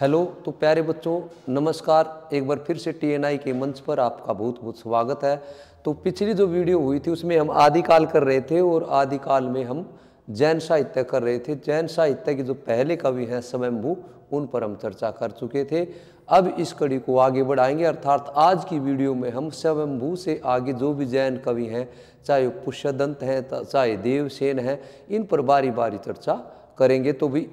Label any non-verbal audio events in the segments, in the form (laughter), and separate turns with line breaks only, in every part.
hello तो प्यारे बच्चों नमस्कार एक बार फिर से टीएनआई के मंच पर आपका बहुत बहुत स्वागत है तो पिछली जो वीडियो हुई थी उसमें हम आदिकाल कर रहे थे और आदिकाल में हम जैन साहित्य कर रहे थे जैन साहित्य के जो पहले कवि हैं स्वयंभू उन पर हम चर्चा कर चुके थे अब इस कड़ी को आगे बढ़ाएंगे अर्थात आज की वीडियो में हम स्वयंभू से आगे जो भी जैन कवि हैं चाहे पुष्यदंत हैं चाहे देवसेन हैं इन पर बारी बारी चर्चा करेंगे तो भी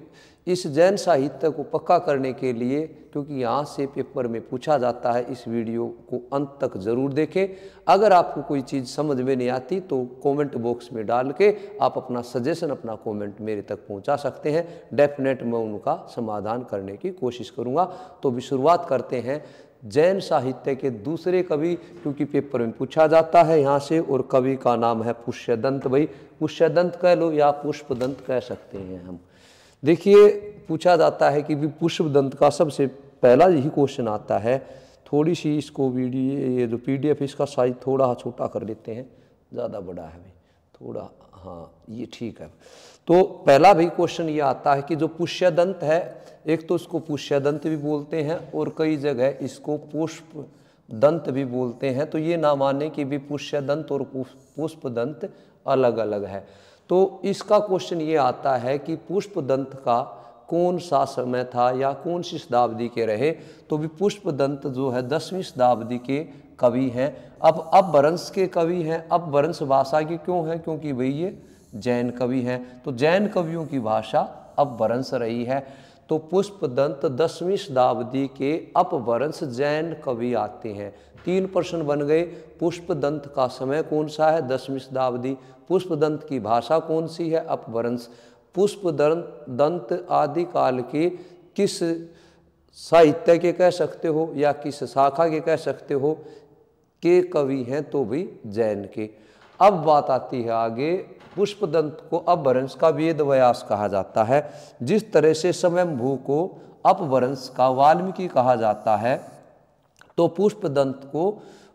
इस जैन साहित्य को पक्का करने के लिए क्योंकि यहाँ से पेपर में पूछा जाता है इस वीडियो को अंत तक ज़रूर देखें अगर आपको कोई चीज़ समझ में नहीं आती तो कमेंट बॉक्स में डाल के आप अपना सजेशन अपना कमेंट मेरे तक पहुँचा सकते हैं डेफिनेट मैं उनका समाधान करने की कोशिश करूँगा तो भी शुरुआत करते हैं जैन साहित्य के दूसरे कवि क्योंकि पेपर में पूछा जाता है यहाँ से और कवि का नाम है पुष्यदंत भाई पुष्यदंत कह लो या पुष्पदंत कह सकते हैं हम देखिए पूछा जाता है कि भी पुष्प दंत का सबसे पहला यही क्वेश्चन आता है थोड़ी सी इसको वीडियो ये जो पी डी एफ इसका साइज थोड़ा छोटा कर लेते हैं ज़्यादा बड़ा है भाई थोड़ा हाँ ये ठीक है तो पहला भी क्वेश्चन ये आता है कि जो पुष्यदंत है एक तो उसको पुष्यदंत भी बोलते हैं और कई जगह इसको पुष्प दंत भी बोलते हैं तो ये ना माने कि भी पुष्यदंत और पुष्प दंत अलग अलग है तो इसका क्वेश्चन ये आता है कि पुष्प दंत का कौन सा समय था या कौन सी शताब्दी के रहे तो भी पुष्प दंत जो है दसवीं शताब्दी के कवि हैं अब अब वंश के कवि हैं अब वंश भाषा के क्यों हैं क्योंकि भाई ये जैन कवि हैं तो जैन कवियों की भाषा अब वंश रही है तो पुष्प दंत दसवीं शताब्दी के अपवरंश जैन कवि आते हैं तीन प्रश्न बन गए पुष्प दंत का समय कौन सा है दसवीं शताब्दी पुष्प दंत की भाषा कौन सी है पुष्प दंत दंत आदि काल के किस साहित्य के कह सकते हो या किस शाखा के कह सकते हो के कवि हैं तो भी जैन के अब बात आती है आगे पुष्पदंत को अपभ्रंश का वेद व्यास कहा जाता है जिस तरह से स्वयंभू को अपभ्रंश का वाल्मीकि कहा जाता है तो पुष्पदंत को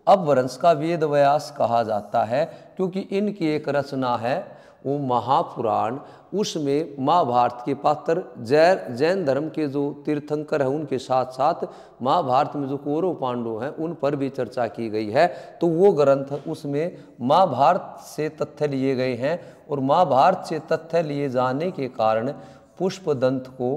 अपभ्रंश का वेद व्यास कहा जाता है क्योंकि इनकी एक रचना है वो महापुराण उसमें महाभारत के पात्र जैर जैन धर्म के जो तीर्थंकर हैं उनके साथ साथ महाभारत में जो कौरव पांडव हैं उन पर भी चर्चा की गई है तो वो ग्रंथ उसमें महाभारत से तथ्य लिए गए हैं और महाभारत से तथ्य लिए जाने के कारण पुष्प दंत को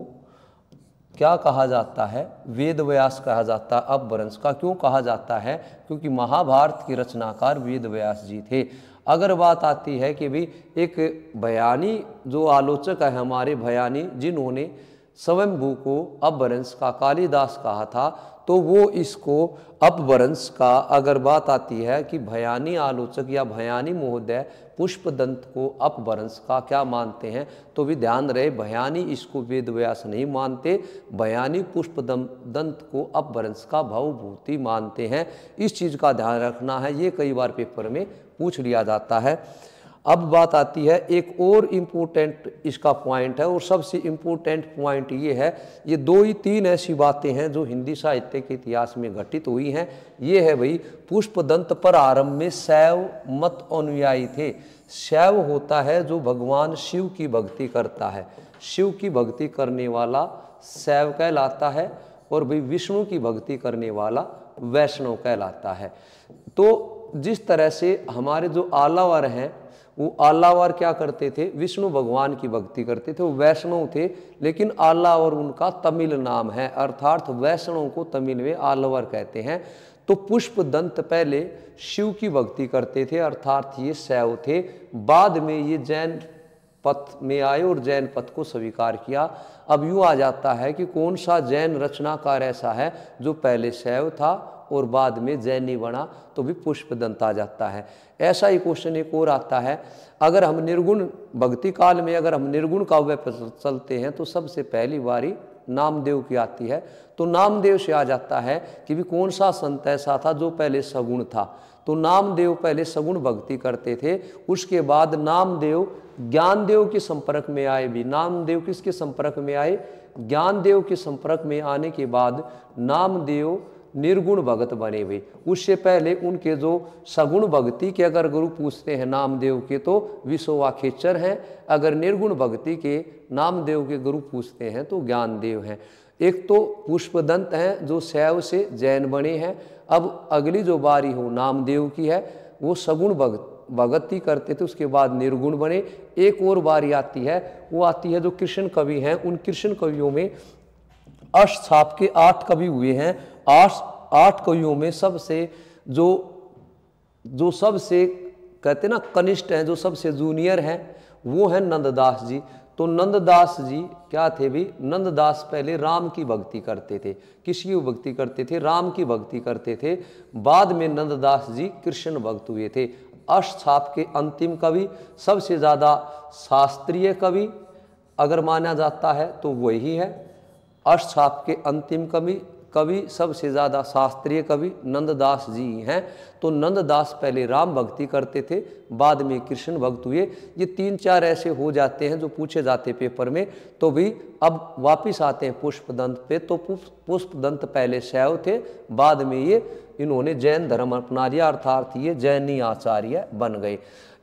क्या कहा जाता है वेद व्यास कहा जाता है अपभ्रंश का क्यों कहा जाता है क्योंकि महाभारत के रचनाकार वेद व्यास जी थे अगर बात आती है कि भी एक बयानी जो आलोचक है हमारे बयानी जिन्होंने स्वयंभू को अभ्रंश का कालिदास कहा था तो वो इसको अपवरंश का अगर बात आती है कि भयानी आलोचक या भयानी महोदय पुष्प दंत को अपवरंश का क्या मानते हैं तो भी ध्यान रहे भयानी इसको वेद व्यास नहीं मानते भयानी पुष्प दंत को अपवरंश का भावभूति मानते हैं इस चीज़ का ध्यान रखना है ये कई बार पेपर में पूछ लिया जाता है अब बात आती है एक और इम्पोर्टेंट इसका पॉइंट है और सबसे इम्पोर्टेंट पॉइंट ये है ये दो ही तीन ऐसी बातें हैं जो हिंदी साहित्य के इतिहास में घटित हुई हैं ये है भाई पुष्पदंत पर आरंभ में शैव मत अनुयायी थे शैव होता है जो भगवान शिव की भक्ति करता है शिव की भक्ति करने वाला शैव कहलाता है और भाई विष्णु की भक्ति करने वाला वैष्णव कहलाता है तो जिस तरह से हमारे जो आलावर हैं वो आलावर क्या करते थे विष्णु भगवान की भक्ति करते थे वो वैष्णव थे लेकिन आलावर उनका तमिल नाम है अर्थात वैष्णव को तमिल में आलावर कहते हैं तो पुष्प दंत पहले शिव की भक्ति करते थे अर्थात ये शैव थे बाद में ये जैन पथ में आए और जैन पथ को स्वीकार किया अब यूँ आ जाता है कि कौन सा जैन रचनाकार ऐसा है जो पहले शैव था और बाद में जैनी बना तो भी पुष्प दंत आ जाता है ऐसा ही क्वेश्चन एक और आता है अगर हम निर्गुण भक्ति काल में अगर हम निर्गुण काव्य पर चलते हैं तो सबसे पहली बारी नामदेव की आती है तो नामदेव से आ जाता है कि भी कौन सा संत ऐसा था जो पहले सगुण था तो नामदेव पहले सगुण भक्ति करते थे उसके बाद नामदेव ज्ञानदेव के संपर्क में आए भी नामदेव किसके संपर्क में आए ज्ञानदेव के संपर्क में आने के बाद नामदेव निर्गुण भगत बने हुए उससे पहले उनके जो सगुण भक्ति के अगर गुरु पूछते हैं नामदेव के तो खेचर हैं अगर निर्गुण भक्ति के नामदेव के गुरु पूछते हैं तो ज्ञानदेव हैं एक तो पुष्पदंत हैं जो शैव से जैन बने हैं अब अगली जो बारी हो नामदेव की है वो सगुण भगत भगती करते थे उसके बाद निर्गुण बने एक और बारी आती है वो आती है जो कृष्ण कवि हैं उन कृष्ण कवियों में अष्ट छाप के आठ कवि हुए हैं आठ आठ कवियों में सबसे जो जो सबसे कहते ना कनिष्ठ हैं जो सबसे जूनियर हैं वो हैं नंददास जी तो नंददास जी क्या थे भी नंददास पहले राम की भक्ति करते थे किसकी भक्ति करते थे राम की भक्ति करते थे बाद में नंददास जी कृष्ण भक्त हुए थे अष्टाप के अंतिम कवि सबसे ज़्यादा शास्त्रीय कवि अगर माना जाता है तो वही है अष्टाप के अंतिम कवि कवि सबसे ज़्यादा शास्त्रीय कवि नंददास जी हैं तो नंददास पहले राम भक्ति करते थे बाद में कृष्ण भक्त हुए ये तीन चार ऐसे हो जाते हैं जो पूछे जाते पेपर में तो भी अब वापिस आते हैं पुष्पदंत पे तो पुष्पदंत पहले शैव थे बाद में ये इन्होंने जैन धर्म अपना लिया अर्थार्थ ये जैनी आचार्य बन गए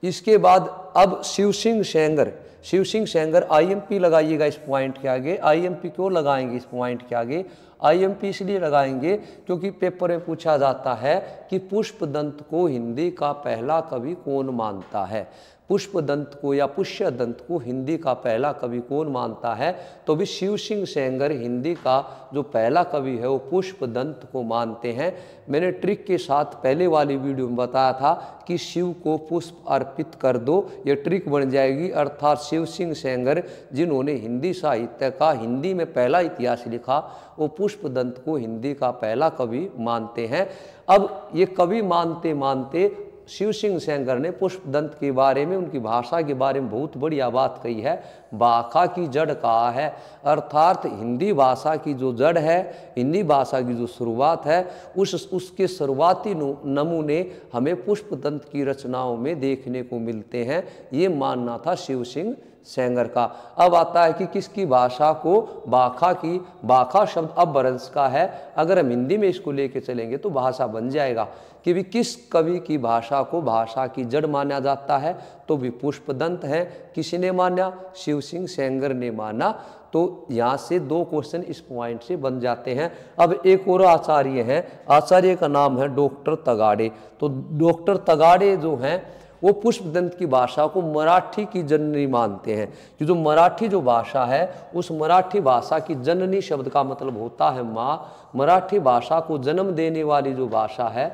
इसके बाद अब शिव सिंह सेंगर शिव सिंह सेंगर आईएमपी लगाइएगा इस पॉइंट के आगे आईएमपी क्यों लगाएंगे इस पॉइंट के आगे आईएमपी इसलिए लगाएंगे क्योंकि पेपर में पूछा जाता है कि पुष्प दंत को हिंदी का पहला कवि कौन मानता है पुष्प दंत को या पुष्य दंत को हिंदी का पहला कवि कौन मानता है तो भी शिव सिंह सेंगर हिंदी का जो पहला कवि है वो पुष्प दंत को मानते हैं मैंने ट्रिक के साथ पहले वाली वीडियो में बताया था कि शिव को पुष्प अर्पित कर दो ये ट्रिक बन जाएगी अर्थात शिव सिंह सेंगर जिन्होंने हिंदी साहित्य का हिंदी में पहला इतिहास लिखा वो पुष्प दंत को हिंदी का पहला कवि मानते हैं अब ये कवि मानते मानते शिव सिंह सेंगर ने पुष्प दंत के बारे में उनकी भाषा के बारे में बहुत बढ़िया बात कही है भाखा की जड़ कहा है अर्थात हिंदी भाषा की जो जड़ है हिंदी भाषा की जो शुरुआत है उस उसके शुरुआती नमूने हमें पुष्प दंत की रचनाओं में देखने को मिलते हैं ये मानना था शिव सिंह सेंगर का अब आता है कि किसकी भाषा को बाखा की बाखा शब्द अब बरंस का है अगर हम हिंदी में इसको लेके चलेंगे तो भाषा बन जाएगा कि भी किस कवि की भाषा को भाषा की जड़ माना जाता है तो भी पुष्पदंत हैं किसी ने माना शिव सिंह सेंगर ने माना तो यहाँ से दो क्वेश्चन इस पॉइंट से बन जाते हैं अब एक और आचार्य हैं आचार्य का नाम है डॉक्टर तगाड़े तो डॉक्टर तगाड़े जो हैं वो पुष्प दंत की भाषा को मराठी की जननी मानते हैं कि जो मराठी जो भाषा है उस मराठी भाषा की जननी शब्द का मतलब होता है माँ मराठी भाषा को जन्म देने वाली जो भाषा है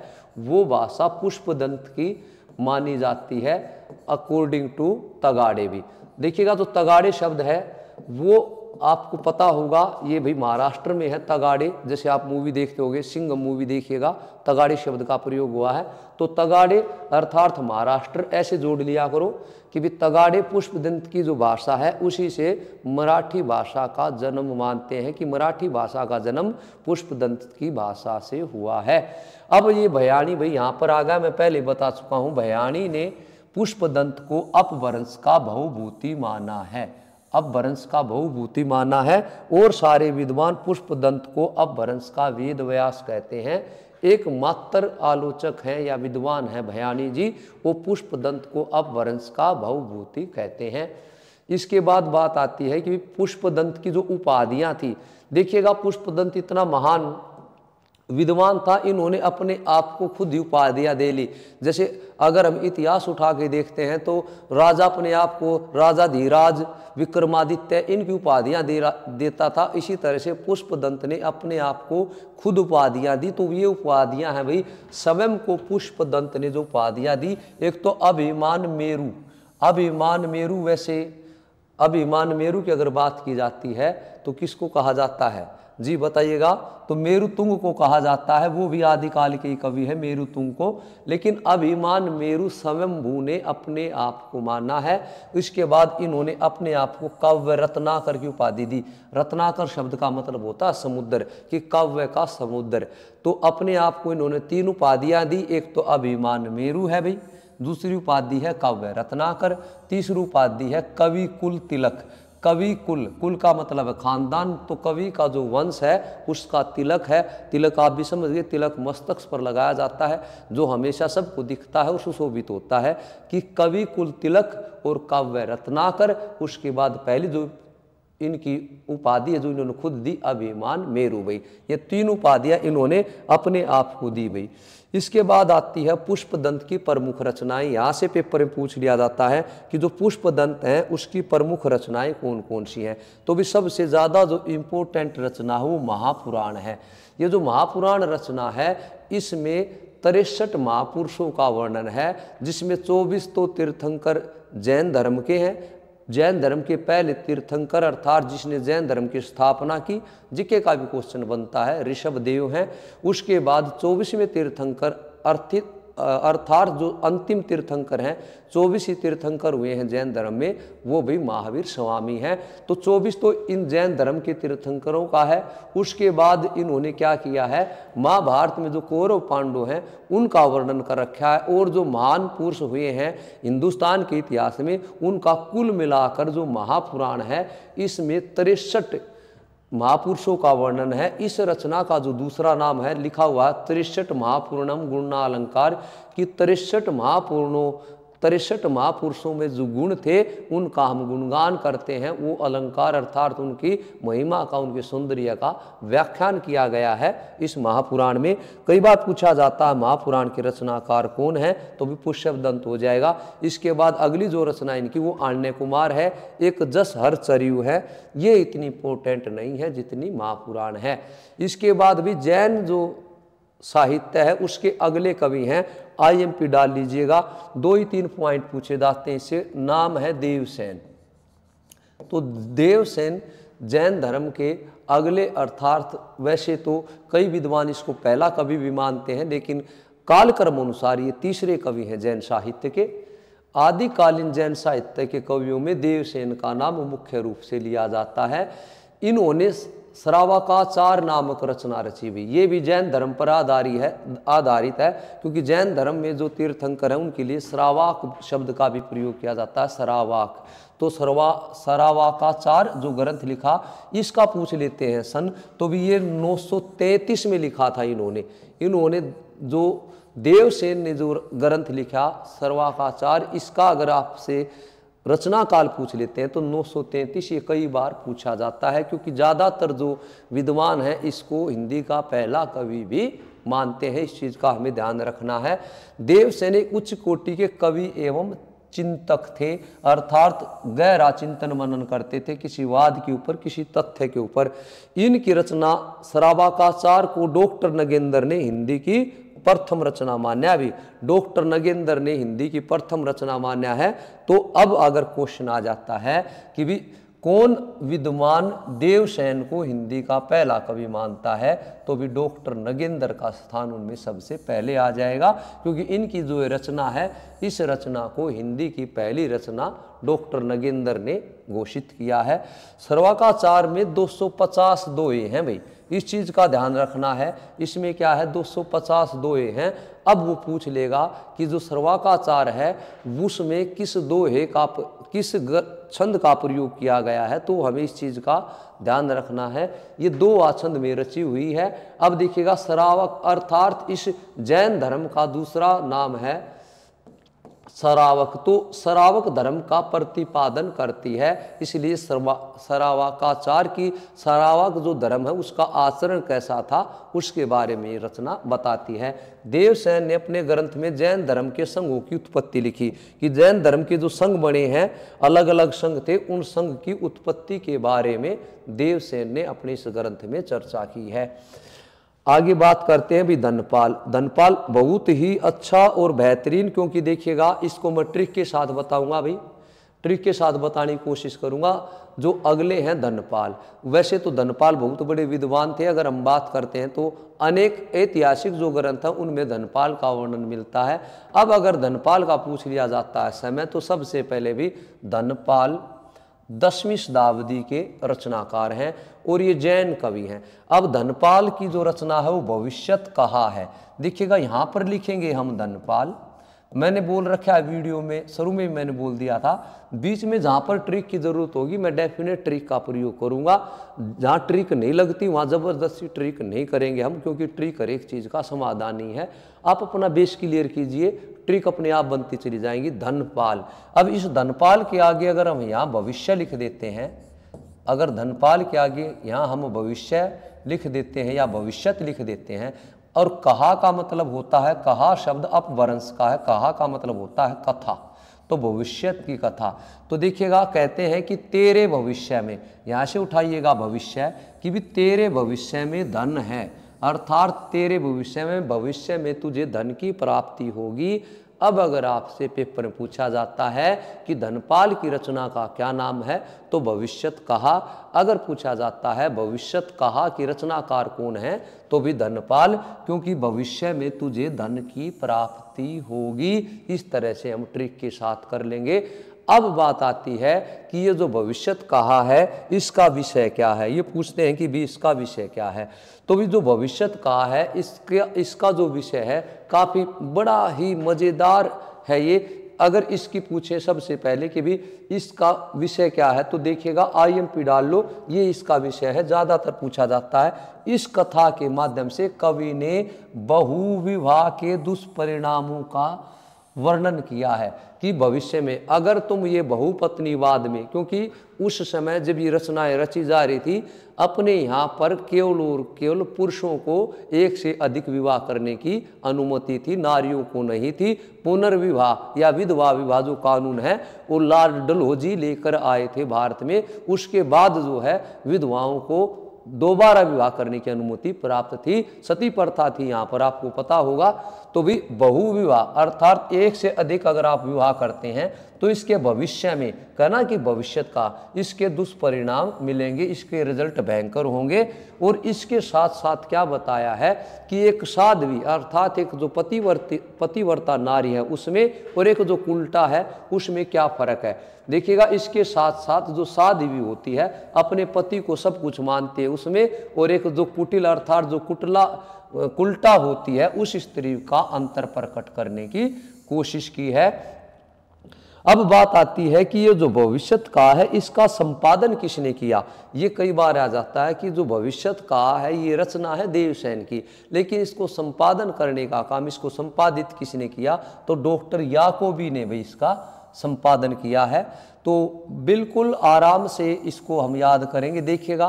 वो भाषा पुष्प दंत की मानी जाती है अकॉर्डिंग टू तगाड़े भी देखिएगा जो तो तगाड़े शब्द है वो आपको पता होगा ये भाई महाराष्ट्र में है तगाड़े जैसे आप मूवी देखते होगे सिंह मूवी देखिएगा तगाड़े शब्द का प्रयोग हुआ है तो तगाड़े अर्थात महाराष्ट्र ऐसे जोड़ लिया करो कि भी तगाड़े पुष्प दंत की जो भाषा है उसी से मराठी भाषा का जन्म मानते हैं कि मराठी भाषा का जन्म पुष्प दंत की भाषा से हुआ है अब ये भयानी भाई यहाँ पर आ गया मैं पहले बता चुका हूँ भयानी ने पुष्पदंत को अपवरंश का बहुभूति माना है अब वंश का बहुभूति माना है और सारे विद्वान पुष्प दंत को अब वरंश का वेद व्यास कहते हैं एकमात्र आलोचक हैं या विद्वान हैं भयानी जी वो पुष्प दंत को अब वरंश का बहुभूति कहते हैं इसके बाद बात आती है कि पुष्प दंत की जो उपाधियाँ थी देखिएगा पुष्प दंत इतना महान विद्वान था इन्होंने अपने आप को खुद ही उपाधियाँ दे ली जैसे अगर हम इतिहास उठा के देखते हैं तो राजा अपने आप को राजा धीराज विक्रमादित्य इनकी उपाधियाँ दे देता था इसी तरह से पुष्प दंत ने अपने आप को खुद उपाधियाँ दी तो ये उपाधियाँ हैं भाई स्वयं को पुष्प दंत ने जो उपाधियाँ दी एक तो अभिमान मेरु अभिमान मेरु वैसे अभिमान मेरु की अगर बात की जाती है तो किसको कहा जाता है जी बताइएगा तो मेरुतुंग को कहा जाता है वो भी आदिकाल के कवि है मेरुतुंग को लेकिन अभिमान मेरु स्वयंभू ने अपने आप को माना है इसके बाद इन्होंने अपने आप को कव्य रत्नाकर की उपाधि दी रत्नाकर शब्द का मतलब होता है समुद्र कि कव्य का समुद्र तो अपने आप को इन्होंने तीन उपाधियाँ दी एक तो अभिमान मेरु है भाई दूसरी उपाधि है कव्य रत्नाकर तीसरी उपाधि है कवि कुल तिलक कवि कुल कुल का मतलब है खानदान तो कवि का जो वंश है उसका तिलक है तिलक आप भी समझिए तिलक मस्तक पर लगाया जाता है जो हमेशा सबको दिखता है और सुशोभित होता है कि कवि कुल तिलक और काव्य रत्नाकर उसके बाद पहली जो इनकी उपाधि है जो इन्होंने खुद दी अभिमान मेरू भाई ये तीन उपाधियाँ इन्होंने अपने आप को दी भाई इसके बाद आती है पुष्प दंत की प्रमुख रचनाएं यहाँ से पेपर में पूछ लिया जाता है कि जो पुष्प दंत हैं उसकी प्रमुख रचनाएं कौन कौन सी हैं तो भी सबसे ज़्यादा जो इम्पोर्टेंट रचना है वो महापुराण है ये जो महापुराण रचना है इसमें तिरसठ महापुरुषों का वर्णन है जिसमें चौबीस तो तीर्थंकर जैन धर्म के हैं जैन धर्म के पहले तीर्थंकर अर्थात जिसने जैन धर्म की स्थापना की जिके का भी क्वेश्चन बनता है ऋषभ देव हैं उसके बाद चौबीसवें तीर्थंकर अर्थित अर्थात जो अंतिम तीर्थंकर हैं चौबीस ही तीर्थंकर हुए हैं जैन धर्म में वो भी महावीर स्वामी हैं तो चौबीस तो इन जैन धर्म के तीर्थंकरों का है उसके बाद इन्होंने क्या किया है महाभारत में जो कौरव पांडव हैं उनका वर्णन कर रखा है और जो महान पुरुष हुए हैं हिंदुस्तान के इतिहास में उनका कुल मिलाकर जो महापुराण है इसमें तिरसठ महापुरुषों का वर्णन है इस रचना का जो दूसरा नाम है लिखा हुआ है तिरसठ महापूर्णम गुणालंकार की तिरसठ महापूर्णों तिरसठ महापुरुषों में जो गुण थे उनका हम गुणगान करते हैं वो अलंकार अर्थात उनकी महिमा का उनकी सौंदर्य का व्याख्यान किया गया है इस महापुराण में कई बार पूछा जाता है महापुराण के रचनाकार कौन है तो भी दंत हो जाएगा इसके बाद अगली जो रचना इनकी वो आण्य कुमार है एक जस हर चरयु है ये इतनी इम्पोर्टेंट नहीं है जितनी महापुराण है इसके बाद भी जैन जो साहित्य है उसके अगले कवि हैं आईएमपी डाल लीजिएगा दो ही तीन पॉइंट पूछे जाते हैं इससे नाम है देवसेन तो देवसेन जैन धर्म के अगले अर्थार्थ वैसे तो कई विद्वान इसको पहला कवि भी मानते हैं लेकिन कालक्रम अनुसार ये तीसरे कवि हैं जैन साहित्य के आदिकालीन जैन साहित्य के कवियों में देवसेन का नाम मुख्य रूप से लिया जाता है इन्होंने सरावा का चार नामक रचना रची हुई ये भी जैन धर्म पर आधारित है आधारित है क्योंकि जैन धर्म में जो तीर्थंकर हैं उनके लिए सरावाक शब्द का भी प्रयोग किया जाता है सरावाक तो सरवा सरावाकाचार जो ग्रंथ लिखा इसका पूछ लेते हैं सन तो भी ये 933 में लिखा था इन्होंने इन्होंने जो देवसेन ने जो ग्रंथ लिखा सर्वाकाचार इसका अगर आपसे रचना काल पूछ लेते हैं तो 933 ये कई बार पूछा जाता है क्योंकि ज़्यादातर जो विद्वान हैं इसको हिंदी का पहला कवि भी मानते हैं इस चीज़ का हमें ध्यान रखना है देवसेन एक उच्च कोटि के कवि एवं चिंतक थे अर्थात गहरा चिंतन मनन करते थे किसी वाद के ऊपर किसी तथ्य के ऊपर इनकी रचना शराबाकाचार को डॉक्टर नगेंद्र ने हिंदी की प्रथम रचना मान्या भी डॉक्टर नगेंद्र ने हिंदी की प्रथम रचना मान्या है तो अब अगर क्वेश्चन आ जाता है कि भी कौन विद्वान देवसेन को हिंदी का पहला कवि मानता है तो भी डॉक्टर नगेंद्र का स्थान उनमें सबसे पहले आ जाएगा क्योंकि इनकी जो रचना है इस रचना को हिंदी की पहली रचना डॉक्टर नगेंद्र ने घोषित किया है सर्वाकाचार में 250 दोहे हैं भाई इस चीज़ का ध्यान रखना है इसमें क्या है 250 दोहे हैं अब वो पूछ लेगा कि जो सर्वाकाचार है उसमें किस दोहे का किस छंद का प्रयोग किया गया है तो हमें इस चीज़ का ध्यान रखना है ये दो आछंद में रची हुई है अब देखिएगा सरावक अर्थार्थ इस जैन धर्म का दूसरा नाम है सरावक तो सरावक धर्म का प्रतिपादन करती है इसलिए सरावकाचार की सरावक जो धर्म है उसका आचरण कैसा था उसके बारे में रचना बताती है देवसेन ने अपने ग्रंथ में जैन धर्म के संघों की उत्पत्ति लिखी कि जैन धर्म के जो संघ बने हैं अलग अलग संघ थे उन संघ की उत्पत्ति के बारे में देवसेन ने अपने इस ग्रंथ में चर्चा की है आगे बात करते हैं भी धनपाल धनपाल बहुत ही अच्छा और बेहतरीन क्योंकि देखिएगा इसको मैं ट्रिक के साथ बताऊंगा भाई ट्रिक के साथ बताने की कोशिश करूंगा जो अगले हैं धनपाल वैसे तो धनपाल बहुत बड़े विद्वान थे अगर हम बात करते हैं तो अनेक ऐतिहासिक जो ग्रंथ हैं उनमें धनपाल का वर्णन मिलता है अब अगर धनपाल का पूछ लिया जाता है समय तो सबसे पहले भी धनपाल दसवीं शताब्दी के रचनाकार हैं और ये जैन कवि हैं अब धनपाल की जो रचना है वो भविष्यत कहा है देखिएगा यहाँ पर लिखेंगे हम धनपाल मैंने बोल रखा है वीडियो में शुरू में मैंने बोल दिया था बीच में जहाँ पर ट्रिक की ज़रूरत होगी मैं डेफिनेट ट्रिक का प्रयोग करूँगा जहाँ ट्रिक नहीं लगती वहाँ ज़बरदस्ती ट्रिक नहीं करेंगे हम क्योंकि ट्रिक हर एक चीज़ का समाधान ही है आप अपना बेस क्लियर कीजिए ट्रिक अपने आप बनती चली जाएंगी धनपाल अब इस धनपाल के आगे अगर हम यहाँ भविष्य लिख देते हैं अगर धनपाल के आगे यहाँ हम भविष्य लिख देते हैं या भविष्यत लिख देते हैं और कहा का मतलब होता है कहा शब्द अपवरंश का है कहा का मतलब होता है कथा तो भविष्य की कथा तो देखिएगा कहते हैं कि तेरे भविष्य में यहाँ से उठाइएगा भविष्य कि भी तेरे भविष्य में धन है अर्थात तेरे भविष्य में भविष्य में तुझे धन की प्राप्ति होगी अब अगर आपसे पेपर में पूछा जाता है कि धनपाल की रचना का क्या नाम है तो भविष्यत कहा अगर पूछा जाता है भविष्यत कहा कि रचनाकार कौन है तो भी धनपाल क्योंकि भविष्य में तुझे धन की प्राप्ति होगी इस तरह से हम ट्रिक के साथ कर लेंगे अब बात आती है कि ये जो भविष्य कहा है इसका विषय क्या है ये पूछते हैं कि भी इसका विषय क्या है तो भी जो भविष्य कहा है इसका इसका जो विषय है काफ़ी बड़ा ही मज़ेदार है ये अगर इसकी पूछे सबसे पहले कि भी इसका विषय क्या है तो देखिएगा आई एम पी डाल लो ये इसका विषय है ज़्यादातर पूछा जाता है इस कथा के माध्यम से कवि ने बहुविवाह के दुष्परिणामों का वर्णन किया है कि भविष्य में अगर तुम ये बहुपत्नीवाद में क्योंकि उस समय जब ये रचनाएं रची जा रही थी अपने यहाँ पर केवल और केवल पुरुषों को एक से अधिक विवाह करने की अनुमति थी नारियों को नहीं थी पुनर्विवाह या विधवा विवाह जो कानून है वो लार्ड डलहोजी लेकर आए थे भारत में उसके बाद जो है विधवाओं को दोबारा विवाह करने की अनुमति प्राप्त थी सती प्रथा थी यहाँ पर आपको पता होगा तो भी बहुविवाह अर्थात एक से अधिक अगर आप विवाह करते हैं तो इसके भविष्य में कहना कि भविष्य का इसके दुष्परिणाम मिलेंगे इसके रिजल्ट भयंकर होंगे और इसके साथ साथ क्या बताया है कि एक साध्वी अर्थात एक जो पतिवर्ती पतिवर्ता नारी है उसमें और एक जो कुल्टा है उसमें क्या फ़र्क है देखिएगा इसके साथ साथ जो साध्वी होती है अपने पति को सब कुछ मानती है उसमें और एक जो कुटिल अर्थात जो कुटला उल्टा होती है उस स्त्री का अंतर प्रकट करने की कोशिश की है अब बात आती है कि ये जो भविष्य का है इसका संपादन किसने किया ये कई बार आ जाता है कि जो भविष्य का है ये रचना है देवसेन की लेकिन इसको संपादन करने का काम इसको संपादित किसने किया तो डॉक्टर याकोबी ने भी इसका संपादन किया है तो बिल्कुल आराम से इसको हम याद करेंगे देखिएगा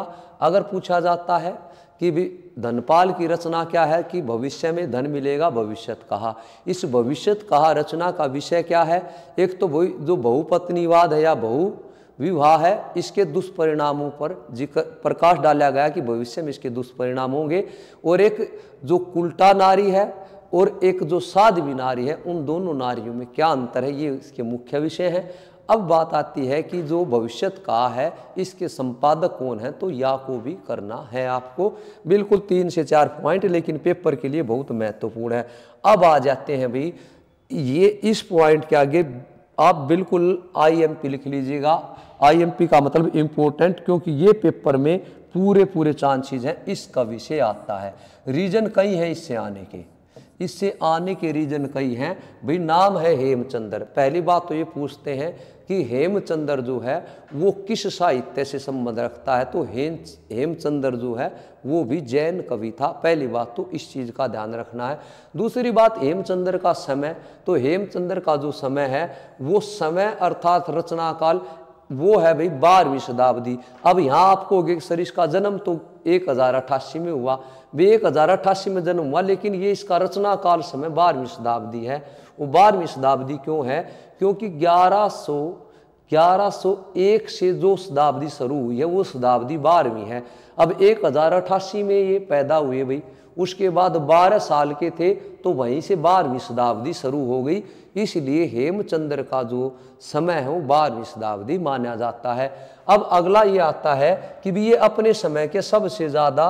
अगर पूछा जाता है कि भी धनपाल की रचना क्या है कि भविष्य में धन मिलेगा भविष्यत कहा इस भविष्यत कहा रचना का विषय क्या है एक तो वही जो बहुपत्नीवाद है या बहु विवाह है इसके दुष्परिणामों पर जिक्र प्रकाश डाला गया कि भविष्य में इसके दुष्परिणाम होंगे और एक जो कुल्टा नारी है और एक जो साधवी नारी है उन दोनों नारियों में क्या अंतर है ये इसके मुख्य विषय हैं अब बात आती है कि जो भविष्य का है इसके संपादक कौन है तो या को भी करना है आपको बिल्कुल तीन से चार पॉइंट लेकिन पेपर के लिए बहुत महत्वपूर्ण है अब आ जाते हैं भाई ये इस पॉइंट के आगे आप बिल्कुल आईएमपी लिख लीजिएगा आईएमपी का मतलब इम्पोर्टेंट क्योंकि ये पेपर में पूरे पूरे चांसेज हैं इसका विषय आता है रीजन कई हैं इससे आने के इससे आने के रीजन कई हैं भाई नाम है हेमचंद्र पहली बात तो ये पूछते हैं कि हेमचंद्र जो है वो किस साहित्य से संबंध रखता है तो हेम हेमचंद्र जो है वो भी जैन कवि था पहली बात तो इस चीज़ का ध्यान रखना है दूसरी बात हेमचंद्र का समय तो हेमचंद्र का जो समय है वो समय अर्थात रचनाकाल वो है भाई बारहवीं शताब्दी अब यहाँ आपको सर इसका जन्म तो एक हज़ार अट्ठासी में हुआ वे एक हज़ार अट्ठासी में जन्म हुआ लेकिन ये इसका रचना काल समय बारहवीं शताब्दी है वो बारहवीं शताब्दी क्यों है क्योंकि 1100 1101 से जो शताब्दी शुरू हुई है वो शताब्दी बारहवीं है अब एक हज़ार अठासी में ये पैदा हुए भाई उसके बाद बारह साल के थे तो वहीं से बारहवीं शताब्दी शुरू हो गई इसलिए हेमचंद्र का जो समय है वो बारहवीं शताब्दी माना जाता है अब अगला ये आता है कि भी ये अपने समय के सबसे ज़्यादा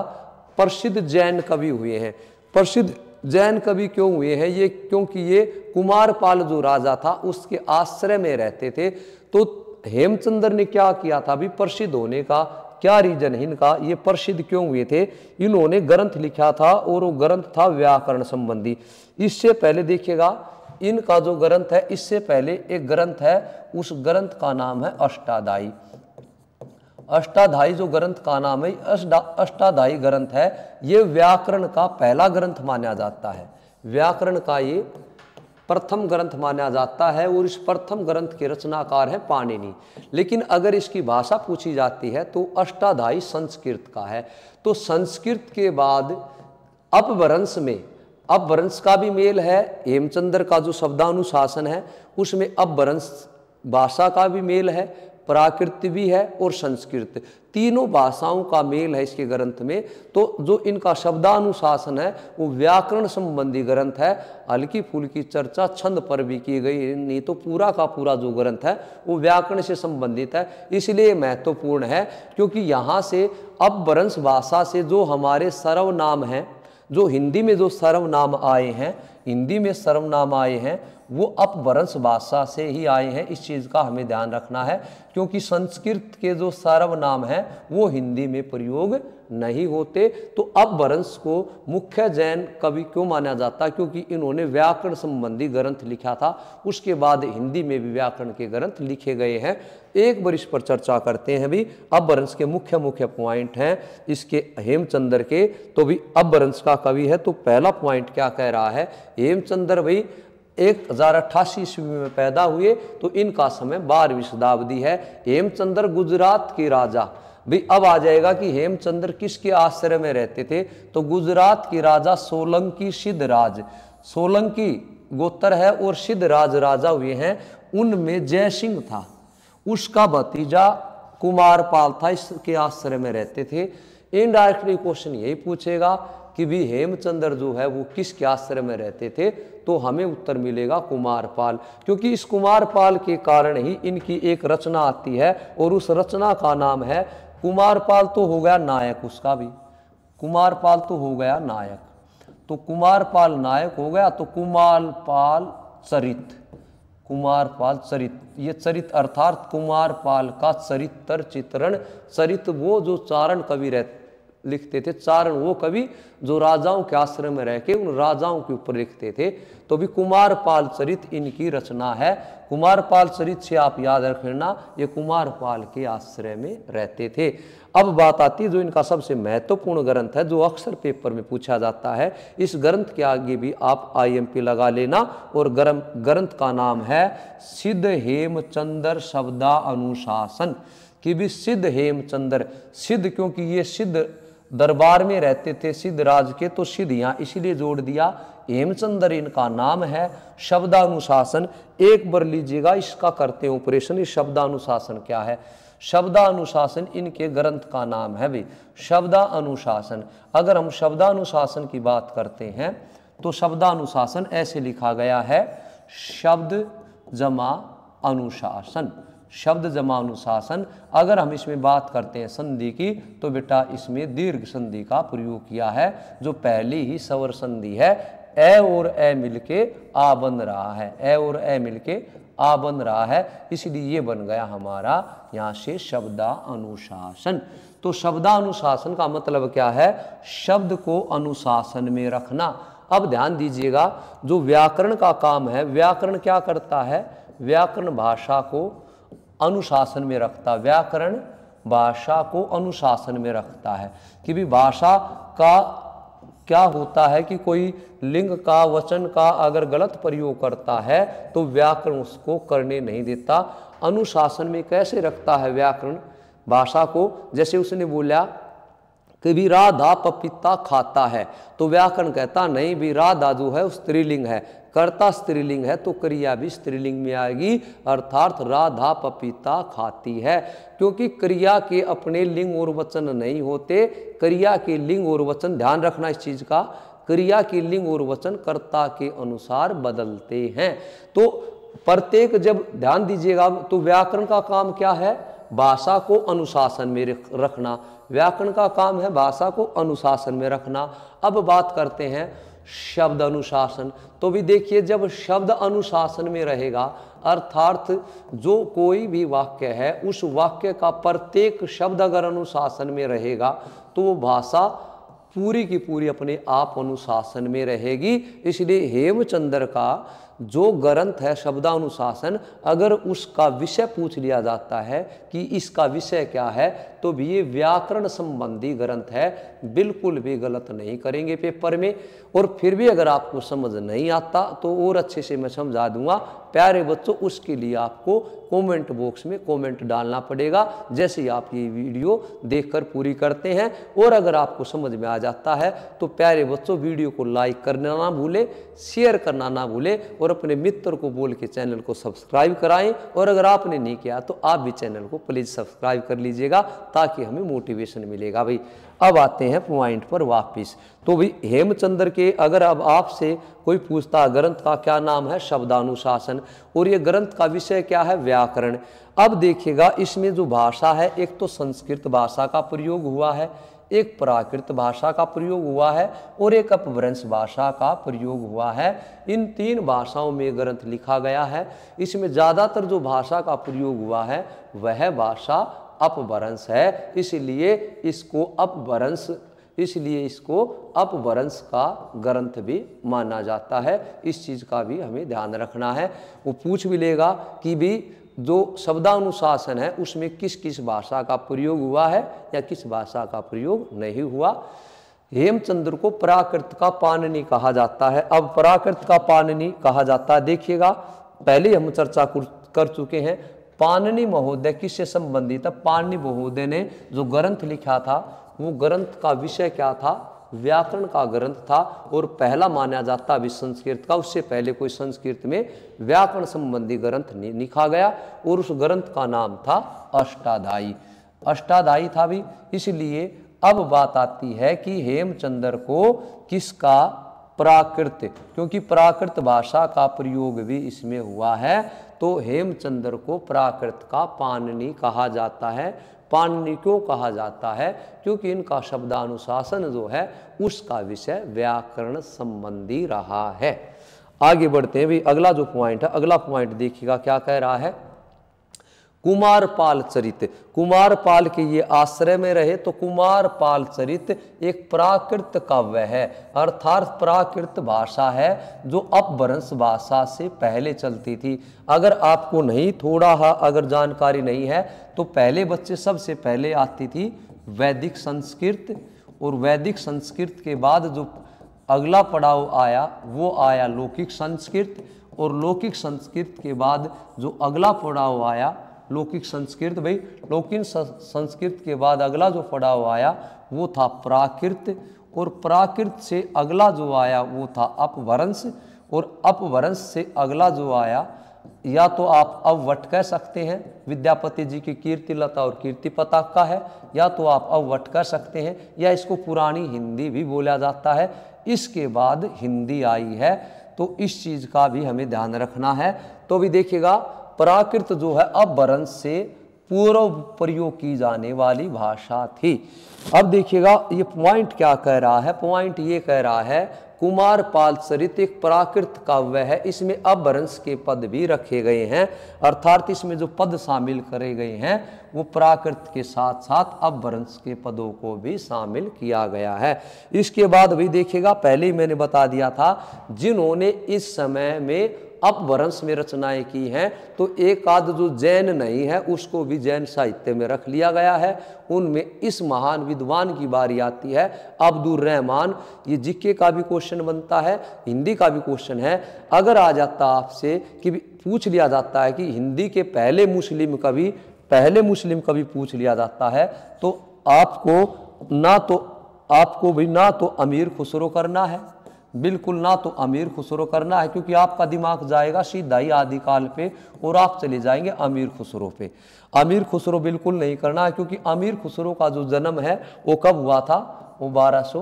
प्रसिद्ध जैन कवि हुए हैं प्रसिद्ध जैन कवि क्यों हुए हैं ये क्योंकि ये कुमारपाल जो राजा था उसके आश्रय में रहते थे तो हेमचंद्र ने क्या किया था अभी प्रसिद्ध होने का क्या रीजन है इनका ये प्रसिद्ध क्यों हुए थे इन्होंने ग्रंथ लिखा था और वो ग्रंथ था व्याकरण संबंधी इससे पहले देखिएगा इनका जो ग्रंथ है इससे पहले एक ग्रंथ है उस ग्रंथ का नाम है अष्टादायी अष्टाधाई जो ग्रंथ का नाम है अष्टाधाई ग्रंथ है ये व्याकरण का पहला ग्रंथ माना जाता है व्याकरण का ये प्रथम ग्रंथ माना जाता है और इस प्रथम ग्रंथ के रचनाकार हैं पाणिनि लेकिन अगर इसकी भाषा पूछी जाती है तो अष्टाधाई संस्कृत का है तो संस्कृत के बाद अपवरंश में अपवरंश का भी मेल है हेमचंद्र का जो शब्दानुशासन है उसमें अपवरंश भाषा का भी मेल है प्राकृत भी है और संस्कृत तीनों भाषाओं का मेल है इसके ग्रंथ में तो जो इनका शब्दानुशासन है वो व्याकरण संबंधी ग्रंथ है हल्की की चर्चा छंद पर भी की गई नहीं तो पूरा का पूरा जो ग्रंथ है वो व्याकरण से संबंधित है इसलिए महत्वपूर्ण है क्योंकि यहाँ से अपभ्रंश भाषा से जो हमारे सर्वनाम हैं जो हिंदी में जो सर्वनाम आए हैं हिंदी में सर्वनाम आए हैं वो अपभ्रंश भाषा से ही आए हैं इस चीज़ का हमें ध्यान रखना है क्योंकि संस्कृत के जो सर्वनाम हैं वो हिंदी में प्रयोग नहीं होते तो अपभ्रंश को मुख्य जैन कवि क्यों माना जाता क्योंकि इन्होंने व्याकरण संबंधी ग्रंथ लिखा था उसके बाद हिंदी में भी व्याकरण के ग्रंथ लिखे गए हैं एक बार इस पर चर्चा करते हैं भी अपभ्रंश के मुख्य मुख्य पॉइंट हैं इसके हेमचंद्र के तो भी अपभ्रंश का कवि है तो पहला पॉइंट क्या कह रहा है हेमचंद्र भाई एक हज़ार अट्ठासी ईस्वी में पैदा हुए तो इनका समय बारहवीं शताब्दी है हेमचंद्र गुजरात के राजा भी अब आ जाएगा कि हेमचंद्र किसके आश्रय में रहते थे तो गुजरात के राजा सोलंकी सिद्धराज सोलंकी गोत्र है और सिद्धराज राजा हुए हैं उनमें जय सिंह था उसका भतीजा कुमारपाल था इसके आश्रय में रहते थे इनडायरेक्टली क्वेश्चन यही पूछेगा कि भी हेमचंद्र जो है वो किसके आश्रय में रहते थे तो हमें उत्तर मिलेगा कुमारपाल क्योंकि इस कुमारपाल के कारण ही इनकी एक रचना आती है और उस रचना का नाम है कुमारपाल तो हो गया नायक उसका भी कुमारपाल तो हो गया नायक तो कुमारपाल नायक हो गया तो कुमारपाल चरित कुमारपाल चरित ये चरित अर्थात कुमारपाल का चरित्र चित्रण चरित वो जो चारण कवि रहते लिखते थे चारण वो कवि जो राजाओं के आश्रय में रह के उन राजाओं के ऊपर लिखते थे तो भी कुमार पाल चरित इनकी रचना है कुमार पाल चरित से आप याद रखना ये कुमार पाल के आश्रय में रहते थे अब बात आती है जो इनका सबसे महत्वपूर्ण ग्रंथ है जो अक्सर पेपर में पूछा जाता है इस ग्रंथ के आगे भी आप आईएमपी लगा लेना और गर्म ग्रंथ का नाम है सिद्ध हेमचंद्र शब्दा अनुशासन कि भी सिद्ध हेमचंद्र सिद्ध क्योंकि ये सिद्ध दरबार में रहते थे सिद्धराज के तो सिद्ध यहाँ इसलिए जोड़ दिया हेमचंद्र इनका नाम है शब्दानुशासन एक बार लीजिएगा इसका करते हैं ऑपरेशन इस शब्दानुशासन क्या है शब्दानुशासन इनके ग्रंथ का नाम है भाई शब्दानुशासन अगर हम शब्दानुशासन की बात करते हैं तो शब्दानुशासन ऐसे लिखा गया है शब्द जमा अनुशासन शब्द जमानुशासन अगर हम इसमें बात करते हैं संधि की तो बेटा इसमें दीर्घ संधि का प्रयोग किया है जो पहली ही सवर संधि है ए और ए मिलके आ बन रहा है ए और ए मिलके आ बन रहा है इसलिए ये बन गया हमारा यहाँ से शब्दा अनुशासन तो शब्दा अनुशासन का मतलब क्या है शब्द को अनुशासन में रखना अब ध्यान दीजिएगा जो व्याकरण का काम है व्याकरण क्या करता है व्याकरण भाषा को अनुशासन में रखता व्याकरण भाषा को अनुशासन में रखता है कि भी भाषा का क्या होता है कि कोई लिंग का वचन का अगर गलत प्रयोग करता है तो व्याकरण उसको करने नहीं देता अनुशासन में कैसे रखता है व्याकरण भाषा को जैसे उसने बोला कि भी राधा पपीता खाता है तो व्याकरण कहता नहीं भी राधा जो है स्त्रीलिंग है कर्ता स्त्रीलिंग है तो क्रिया भी स्त्रीलिंग में आएगी अर्थात राधा पपीता खाती है क्योंकि क्रिया के अपने लिंग और वचन नहीं होते क्रिया के लिंग और वचन ध्यान रखना इस चीज़ का क्रिया के लिंग और वचन कर्ता के अनुसार बदलते हैं तो प्रत्येक जब ध्यान दीजिएगा तो व्याकरण का काम क्या है भाषा को अनुशासन में रखना व्याकरण का काम है भाषा को अनुशासन में रखना अब बात करते हैं शब्द अनुशासन तो भी देखिए जब शब्द अनुशासन में रहेगा अर्थार्थ जो कोई भी वाक्य है उस वाक्य का प्रत्येक शब्द अगर अनुशासन में रहेगा तो वो भाषा पूरी की पूरी अपने आप अनुशासन में रहेगी इसलिए हेमचंद्र का जो ग्रंथ है शब्दानुशासन अगर उसका विषय पूछ लिया जाता है कि इसका विषय क्या है तो भी ये व्याकरण संबंधी ग्रंथ है बिल्कुल भी गलत नहीं करेंगे पेपर में और फिर भी अगर आपको समझ नहीं आता तो और अच्छे से मैं समझा दूंगा प्यारे बच्चों उसके लिए आपको कमेंट बॉक्स में कमेंट डालना पड़ेगा जैसे आप ये वीडियो देखकर पूरी करते हैं और अगर आपको समझ में आ जाता है तो प्यारे बच्चों वीडियो को लाइक करना ना भूलें शेयर करना ना भूलें और और अपने मित्र को बोल के चैनल को सब्सक्राइब कराएं और अगर आपने नहीं किया तो आप भी चैनल को प्लीज़ सब्सक्राइब कर लीजिएगा ताकि हमें मोटिवेशन मिलेगा भाई अब आते हैं पॉइंट पर वापस तो भाई हेमचंद्र के अगर अब आपसे कोई पूछता ग्रंथ का क्या नाम है शब्दानुशासन और ये ग्रंथ का विषय क्या है व्याकरण अब देखिएगा इसमें जो भाषा है एक तो संस्कृत भाषा का प्रयोग हुआ है एक प्राकृत भाषा का प्रयोग हुआ है और एक अपभ्रंश भाषा का प्रयोग हुआ है इन तीन भाषाओं में ग्रंथ लिखा गया है इसमें ज़्यादातर जो भाषा का प्रयोग हुआ है वह भाषा अपभ्रंश है इसलिए इसको अपभ्रंश इसलिए इसको अपवंश का ग्रंथ भी माना जाता है इस चीज़ का भी हमें ध्यान रखना है वो पूछ भी लेगा कि भी जो शब्दानुशासन है उसमें किस किस भाषा का प्रयोग हुआ है या किस भाषा का प्रयोग नहीं हुआ हेमचंद्र को पराकृत का पाननी कहा जाता है अब पराकृत का पाननी कहा जाता है देखिएगा पहले हम चर्चा कर चुके हैं पाननी महोदय किससे संबंधित है पाननी महोदय ने जो ग्रंथ लिखा था वो ग्रंथ का विषय क्या था व्याकरण का ग्रंथ था और पहला माना जाता अभी संस्कृत का उससे पहले कोई संस्कृत में व्याकरण संबंधी ग्रंथ लिखा गया और उस ग्रंथ का नाम था अष्टाधायी अष्टाधायी था भी इसलिए अब बात आती है कि हेमचंद्र को किसका प्राकृत क्योंकि प्राकृत भाषा का प्रयोग भी इसमें हुआ है तो हेमचंद्र को प्राकृत का पाननी कहा जाता है क्यों कहा जाता है क्योंकि इनका शब्दानुशासन जो है उसका विषय व्याकरण संबंधी रहा है आगे बढ़ते हैं भाई अगला जो पॉइंट है अगला पॉइंट देखिएगा क्या कह रहा है कुमार पाल चरित कुमार पाल के ये आश्रय में रहे तो कुमार पाल चरित एक प्राकृत काव्य है अर्थात प्राकृत भाषा है जो अपभ्रंश भाषा से पहले चलती थी अगर आपको नहीं थोड़ा हा अगर जानकारी नहीं है तो पहले बच्चे सबसे पहले आती थी वैदिक संस्कृत और वैदिक संस्कृत के बाद जो अगला पड़ाव आया वो आया लौकिक संस्कृत और लौकिक संस्कृत के बाद जो अगला पड़ाव आया लौकिक संस्कृत भाई लौकिक संस्कृत के बाद अगला जो पड़ाव आया वो था प्राकृत और प्राकृत से अगला जो आया वो था अपवरंश और अपवरंश से अगला जो आया या तो आप अववट कह सकते हैं विद्यापति जी की कीर्ति लता और कीर्ति पताका है या तो आप अववट कह सकते हैं या इसको पुरानी हिंदी भी बोला जाता है इसके बाद हिंदी आई है तो इस चीज़ का भी हमें ध्यान रखना है तो भी देखिएगा प्राकृत जो है अपभ्रंश से पूर्व प्रयोग की जाने वाली भाषा थी अब देखिएगा ये पॉइंट क्या कह रहा है पॉइंट ये कह रहा है कुमार पाल चरित एक प्राकृत काव्य है इसमें अपभ्रंश के पद भी रखे गए हैं अर्थात इसमें जो पद शामिल करे गए हैं वो प्राकृत के साथ साथ अपभ्रंश के पदों को भी शामिल किया गया है इसके बाद भी देखिएगा पहले ही मैंने बता दिया था जिन्होंने इस समय में अपभ्रंश में रचनाएं की हैं तो एक आध जो जैन नहीं है उसको भी जैन साहित्य में रख लिया गया है उनमें इस महान विद्वान की बारी आती है अब्दुल रहमान ये जिक्के का भी क्वेश्चन बनता है हिंदी का भी क्वेश्चन है अगर आ जाता आपसे कि पूछ लिया जाता है कि हिंदी के पहले मुस्लिम कवि पहले मुस्लिम कवि पूछ लिया जाता है तो आपको ना तो आपको भी ना तो अमीर खुसरो करना है बिल्कुल ना तो अमीर खुसरो करना है क्योंकि आपका दिमाग जाएगा सीधा ही आदिकाल पे और आप चले जाएंगे अमीर खुसरो पे अमीर खुसरो बिल्कुल नहीं करना है क्योंकि अमीर खुसरो का जो जन्म है वो कब हुआ था वो बारह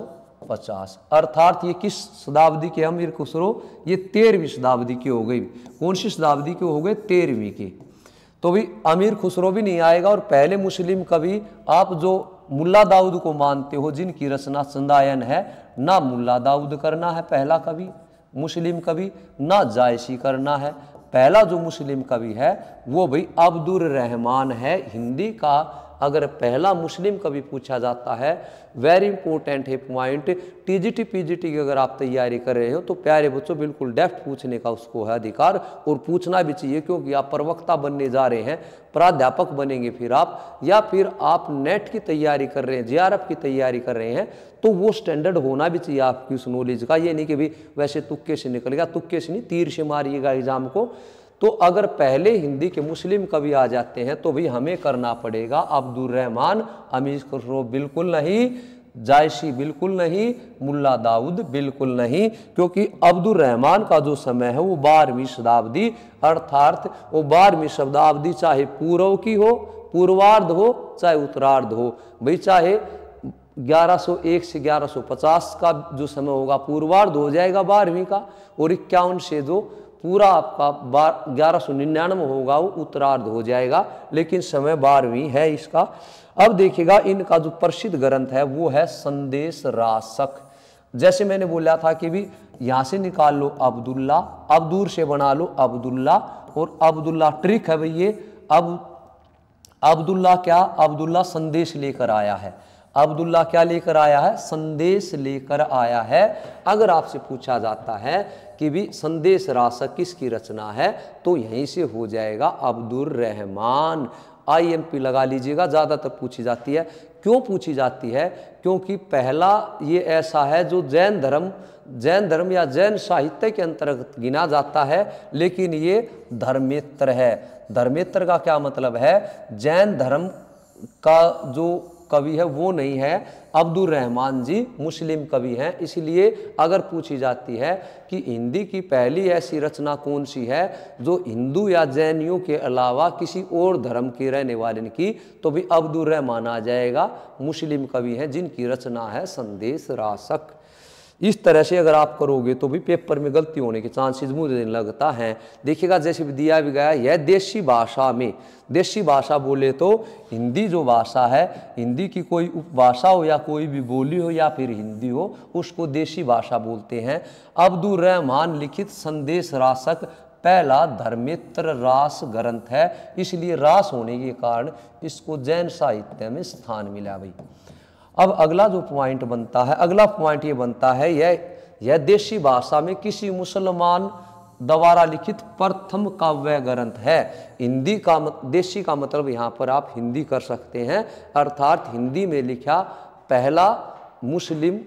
पचास अर्थात ये किस शताब्दी के अमीर खुसरो ये तेरहवीं शताब्दी की हो गई कौन सी शताब्दी की हो गई तेरहवीं की तो भी अमीर खुसरो भी नहीं आएगा और पहले मुस्लिम कभी आप जो मुल्ला दाऊद को मानते हो जिनकी रचना संदायन है ना मुल्ला दाऊद करना है पहला कवि मुस्लिम कवि ना जायसी करना है पहला जो मुस्लिम कवि है वो भाई अब्दुल रहमान है हिंदी का अगर पहला मुस्लिम कभी पूछा जाता है वेरी इंपॉर्टेंट है पॉइंट टीजीटी पीजीटी की अगर आप तैयारी कर रहे हो तो प्यारे बच्चों बिल्कुल डेफ्ट पूछने का उसको है अधिकार और पूछना भी चाहिए क्योंकि आप प्रवक्ता बनने जा रहे हैं प्राध्यापक बनेंगे फिर आप या फिर आप नेट की तैयारी कर रहे हैं जे की तैयारी कर रहे हैं तो वो स्टैंडर्ड होना भी चाहिए आपकी उस नॉलेज का ये नहीं कि भाई वैसे तुक्के से निकल गया तुक्के से नहीं तीर से मारिएगा एग्जाम को तो अगर पहले हिंदी के मुस्लिम कवि आ जाते हैं तो भी हमें करना पड़ेगा अब्दुलरहमान अमीज खुसरो बिल्कुल नहीं जायशी बिल्कुल नहीं मुल्ला दाऊद बिल्कुल नहीं क्योंकि रहमान का जो समय है वो बारहवीं शताब्दी अर्थार्थ वो बारहवीं शताब्दी चाहे पूर्व की हो पूर्वार्ध हो चाहे उत्तरार्ध हो भाई चाहे 1101 से 1150 का जो समय होगा पूर्वार्ध हो जाएगा बारहवीं का और इक्यावन से जो पूरा आपका बार ग्यारह सौ निन्यानवे होगा वो उत्तरार्ध हो जाएगा लेकिन समय बारहवीं है इसका अब देखिएगा इनका जो प्रसिद्ध ग्रंथ है वो है संदेश रासक जैसे मैंने बोला था कि भी यहाँ से निकाल लो अब्दुल्ला अब दूर से बना लो अब्दुल्ला और अब्दुल्ला ट्रिक है भाई ये अब अब्दुल्ला क्या अब्दुल्ला संदेश लेकर आया है अब्दुल्ला क्या लेकर आया है संदेश लेकर आया है अगर आपसे पूछा जाता है कि भी संदेश राशक किसकी रचना है तो यहीं से हो जाएगा Abdul Rahman I M P लगा लीजिएगा ज़्यादातर पूछी जाती है क्यों पूछी जाती है क्योंकि पहला ये ऐसा है जो जैन धर्म जैन धर्म या जैन साहित्य के अंतर्गत गिना जाता है लेकिन ये धर्मेत्र है धर्मेत्र का क्या मतलब है जैन धर्म का जो कवि है वो नहीं है अब्दुल रहमान जी मुस्लिम कवि हैं इसलिए अगर पूछी जाती है कि हिंदी की पहली ऐसी रचना कौन सी है जो हिंदू या जैनियों के अलावा किसी और धर्म के रहने वाले की तो भी अब्दुल रहमान आ जाएगा मुस्लिम कवि हैं जिनकी रचना है संदेश रासक इस तरह से अगर आप करोगे तो भी पेपर में गलती होने के चांसेस मुझे लगता है देखिएगा जैसे भी दिया भी गया यह देशी भाषा में देशी भाषा बोले तो हिंदी जो भाषा है हिंदी की कोई उपभाषा हो या कोई भी बोली हो या फिर हिंदी हो उसको देशी भाषा बोलते हैं अब्दुल रहमान लिखित संदेश राशक पहला धर्मेत्र रास ग्रंथ है इसलिए रास होने के कारण इसको जैन साहित्य में स्थान मिला भाई अब अगला जो पॉइंट बनता है अगला पॉइंट ये बनता है यह यह देशी भाषा में किसी मुसलमान द्वारा लिखित प्रथम काव्य ग्रंथ है हिंदी का देशी का मतलब यहाँ पर आप हिंदी कर सकते हैं अर्थात हिंदी में लिखा पहला मुस्लिम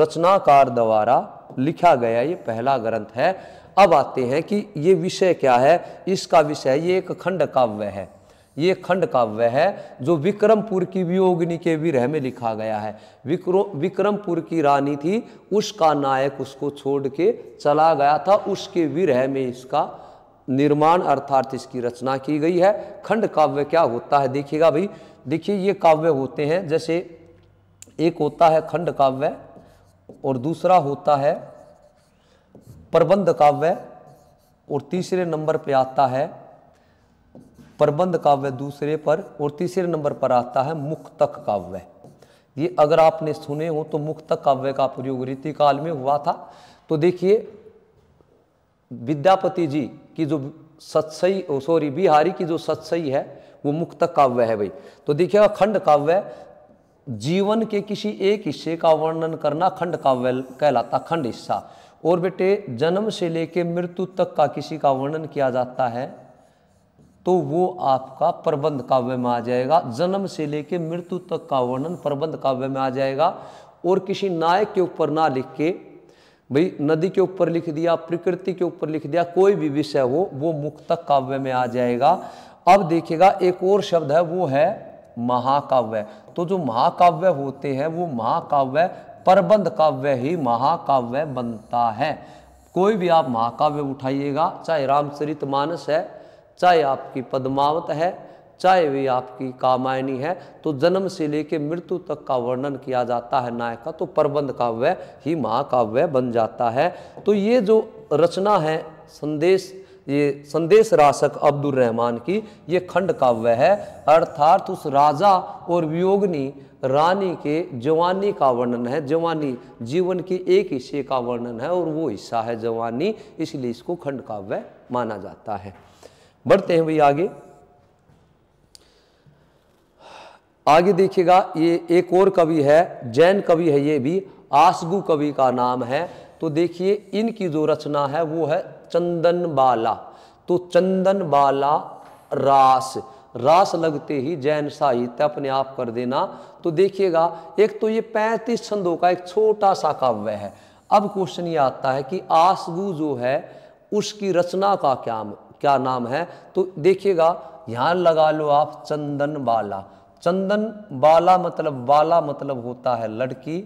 रचनाकार द्वारा लिखा गया ये पहला ग्रंथ है अब आते हैं कि ये विषय क्या है इसका विषय ये एक खंड काव्य है ये खंड काव्य है जो विक्रमपुर की वियोगिनी के विरह में लिखा गया है विक्रो विक्रमपुर की रानी थी उसका नायक उसको छोड़ के चला गया था उसके विरह में इसका निर्माण अर्थात इसकी रचना की गई है खंड काव्य क्या होता है देखिएगा भाई देखिए ये काव्य होते हैं जैसे एक होता है खंड काव्य और दूसरा होता है प्रबंध काव्य और तीसरे नंबर पे आता है प्रबंध काव्य दूसरे पर और तीसरे नंबर पर आता है मुक्तक काव्य ये अगर आपने सुने हो तो मुक्तक काव्य का प्रयोग रीति काल में हुआ था तो देखिए विद्यापति जी की जो सत्सई सॉरी बिहारी की जो सत्सई है वो मुक्तक काव्य है भाई तो देखिएगा खंड काव्य जीवन के किसी एक हिस्से का वर्णन करना खंड काव्य कहलाता खंड हिस्सा और बेटे जन्म से लेके मृत्यु तक का किसी का वर्णन किया जाता है तो वो आपका प्रबंध काव्य में आ जाएगा जन्म से लेके मृत्यु तक का वर्णन प्रबंध काव्य में आ जाएगा और किसी नायक के ऊपर ना लिख के भाई नदी के ऊपर लिख दिया प्रकृति के ऊपर लिख दिया कोई भी विषय हो वो मुक्तक काव्य में आ जाएगा अब देखिएगा एक और शब्द है वो है महाकाव्य तो जो महाकाव्य होते हैं वो महाकाव्य प्रबंध काव्य ही महाकाव्य बनता है कोई भी आप महाकाव्य उठाइएगा चाहे रामचरित मानस है चाहे आपकी पद्मावत है चाहे वे आपकी कामायनी है तो जन्म से लेकर मृत्यु तक का वर्णन किया जाता है नायक का तो प्रबंध काव्य ही महाकाव्य बन जाता है तो ये जो रचना है संदेश ये संदेश रासक अब्दुल रहमान की ये खंड काव्य है अर्थात उस राजा और वियोगनी रानी के जवानी का वर्णन है जवानी जीवन के एक हिस्से का वर्णन है और वो हिस्सा है जवानी इसलिए इसको खंड काव्य माना जाता है बढ़ते हैं भैया आगे आगे देखिएगा ये एक और कवि है जैन कवि है ये भी आसगु कवि का नाम है तो देखिए इनकी जो रचना है वो है चंदन बाला तो चंदन बाला रास रास लगते ही जैन साहित्य अपने आप कर देना तो देखिएगा एक तो ये पैंतीस छंदों का एक छोटा सा काव्य है अब क्वेश्चन ये आता है कि आसगु जो है उसकी रचना का क्या क्या नाम है तो देखिएगा यहाँ लगा लो आप चंदन बाला चंदन बाला मतलब बाला मतलब होता है लड़की